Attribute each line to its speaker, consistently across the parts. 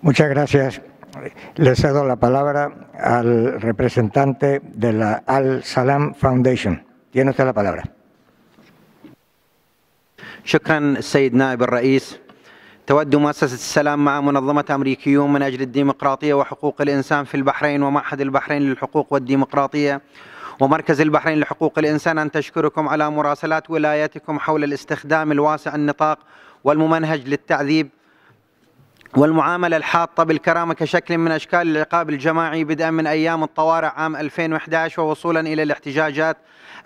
Speaker 1: Muchas gracias. Le cedo la palabra al representante de la Al-Salam Foundation. Tiene usted la palabra. شكرا السيد نائب الرئيس تود مؤسسة السلام مع منظمة أمريكيون من أجل الديمقراطية وحقوق الإنسان في البحرين ومعهد البحرين للحقوق والديمقراطية ومركز البحرين لحقوق الإنسان أن تشكركم على مراسلات ولايتكم حول الاستخدام الواسع النطاق والممنهج للتعذيب والمعاملة الحاطة بالكرامة كشكل من أشكال العقاب الجماعي بدءا من أيام الطوارئ عام 2011 ووصولا إلى الاحتجاجات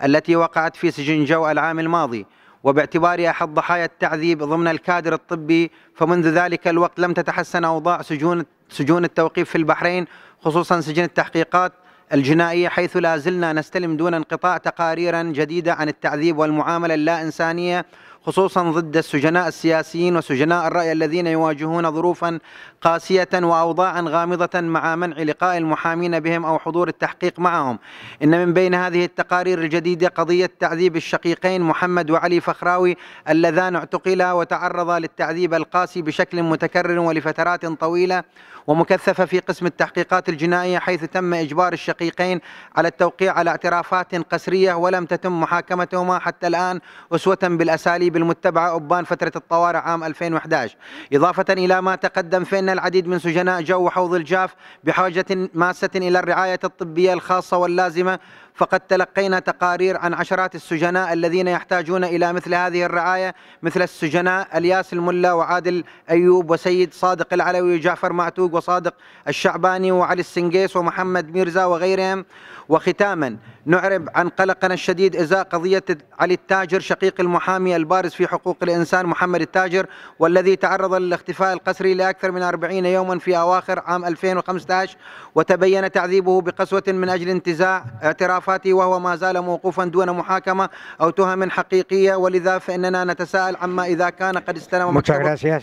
Speaker 1: التي وقعت في سجن جو العام الماضي وباعتباري أحد ضحايا التعذيب ضمن الكادر الطبي فمنذ ذلك الوقت لم تتحسن أوضاع سجون سجون التوقيف في البحرين خصوصا سجن التحقيقات الجنائية حيث لا زلنا نستلم دون انقطاع تقاريرا جديدة عن التعذيب والمعاملة اللا إنسانية خصوصا ضد السجناء السياسيين وسجناء الرأي الذين يواجهون ظروفا قاسية وأوضاعا غامضة مع منع لقاء المحامين بهم أو حضور التحقيق معهم إن من بين هذه التقارير الجديدة قضية تعذيب الشقيقين محمد وعلي فخراوي اللذان اعتقلا وتعرضا للتعذيب القاسي بشكل متكرر ولفترات طويلة ومكثفة في قسم التحقيقات الجنائية حيث تم إجبار الشقيقين على التوقيع على اعترافات قسرية ولم تتم محاكمتهما حتى الآن أسوة بالأساليب الترتيب المتبعة أبان فترة الطوارئ عام 2011 إضافة إلى ما تقدم فإن العديد من سجناء جو وحوض الجاف بحاجة ماسة إلى الرعاية الطبية الخاصة واللازمة فقد تلقينا تقارير عن عشرات السجناء الذين يحتاجون إلى مثل هذه الرعاية مثل السجناء الياس الملا وعادل أيوب وسيد صادق العلوي وجعفر معتوق وصادق الشعباني وعلي السنقيس ومحمد ميرزا وغيرهم وختاما نعرب عن قلقنا الشديد إزاء قضية علي التاجر شقيق المحامي البارز في حقوق الإنسان محمد التاجر والذي تعرض للاختفاء القسري لأكثر من 40 يوما في أواخر عام 2015 وتبين تعذيبه بقسوة من أجل انتزاع اعتراف ومضاعفاته وهو ما زال موقوفا دون محاكمة أو تهم حقيقية ولذا فإننا نتساءل عما إذا كان قد استلم مكتبه